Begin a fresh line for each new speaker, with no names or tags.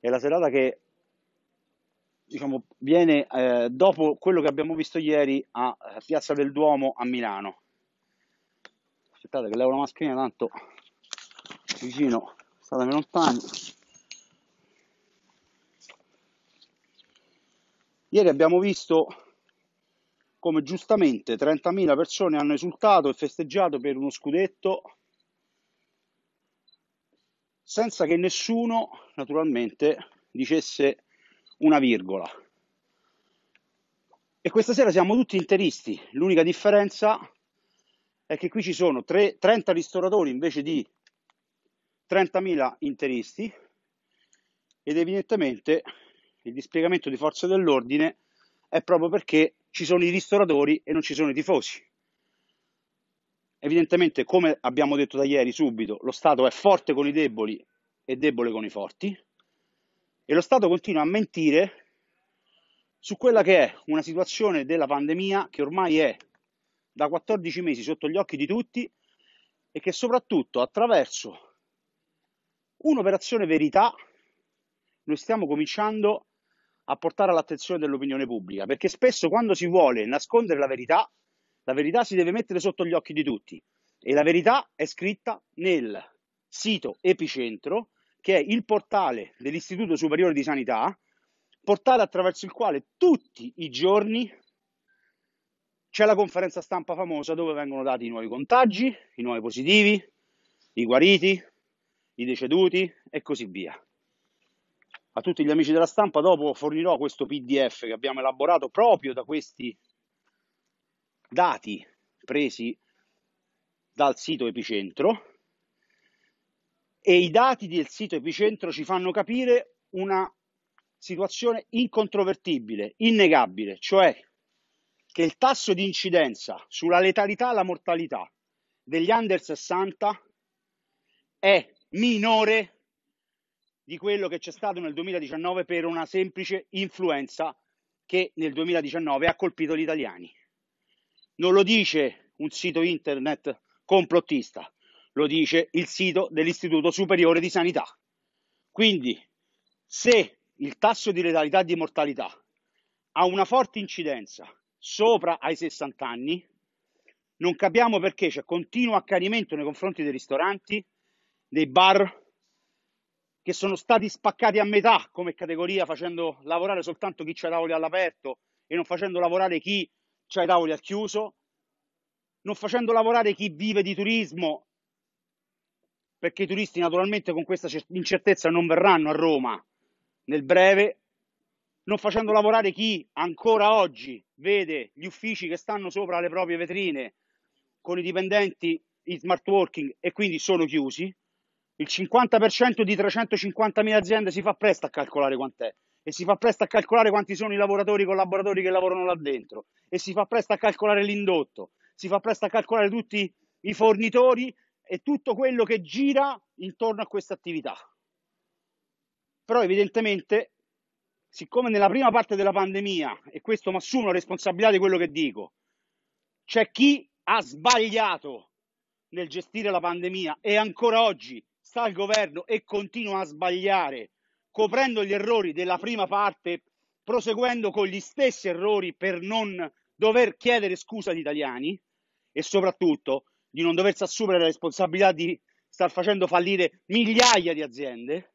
è la serata che diciamo, viene eh, dopo quello che abbiamo visto ieri a, a eh, Piazza del Duomo a Milano. Aspettate che levo la mascherina, tanto vicino, statemi lontani. Ieri abbiamo visto come giustamente 30.000 persone hanno esultato e festeggiato per uno scudetto senza che nessuno naturalmente dicesse una virgola. E questa sera siamo tutti interisti, l'unica differenza è che qui ci sono tre, 30 ristoratori invece di 30.000 interisti ed evidentemente il dispiegamento di forze dell'ordine è proprio perché ci sono i ristoratori e non ci sono i tifosi. Evidentemente, come abbiamo detto da ieri subito, lo Stato è forte con i deboli e debole con i forti e lo Stato continua a mentire su quella che è una situazione della pandemia che ormai è da 14 mesi sotto gli occhi di tutti e che soprattutto attraverso un'operazione verità noi stiamo cominciando a portare all'attenzione dell'opinione pubblica, perché spesso quando si vuole nascondere la verità la verità si deve mettere sotto gli occhi di tutti e la verità è scritta nel sito Epicentro, che è il portale dell'Istituto Superiore di Sanità, portale attraverso il quale tutti i giorni c'è la conferenza stampa famosa dove vengono dati i nuovi contagi, i nuovi positivi, i guariti, i deceduti e così via. A tutti gli amici della stampa dopo fornirò questo PDF che abbiamo elaborato proprio da questi dati presi dal sito Epicentro e i dati del sito Epicentro ci fanno capire una situazione incontrovertibile, innegabile, cioè che il tasso di incidenza sulla letalità e la mortalità degli under 60 è minore di quello che c'è stato nel 2019 per una semplice influenza che nel 2019 ha colpito gli italiani non lo dice un sito internet complottista, lo dice il sito dell'Istituto Superiore di Sanità. Quindi, se il tasso di letalità di mortalità ha una forte incidenza sopra ai 60 anni, non capiamo perché c'è continuo accanimento nei confronti dei ristoranti, dei bar, che sono stati spaccati a metà come categoria, facendo lavorare soltanto chi c'è tavoli all'aperto e non facendo lavorare chi cioè i tavoli al chiuso, non facendo lavorare chi vive di turismo, perché i turisti naturalmente con questa incertezza non verranno a Roma nel breve, non facendo lavorare chi ancora oggi vede gli uffici che stanno sopra le proprie vetrine con i dipendenti in smart working e quindi sono chiusi, il 50% di 350.000 aziende si fa presto a calcolare quant'è e si fa presto a calcolare quanti sono i lavoratori e i collaboratori che lavorano là dentro e si fa presto a calcolare l'indotto, si fa presto a calcolare tutti i fornitori e tutto quello che gira intorno a questa attività. Però evidentemente, siccome nella prima parte della pandemia, e questo mi assumo responsabilità di quello che dico, c'è chi ha sbagliato nel gestire la pandemia e ancora oggi sta al governo e continua a sbagliare coprendo gli errori della prima parte, proseguendo con gli stessi errori per non dover chiedere scusa agli italiani e soprattutto di non doversi assumere la responsabilità di star facendo fallire migliaia di aziende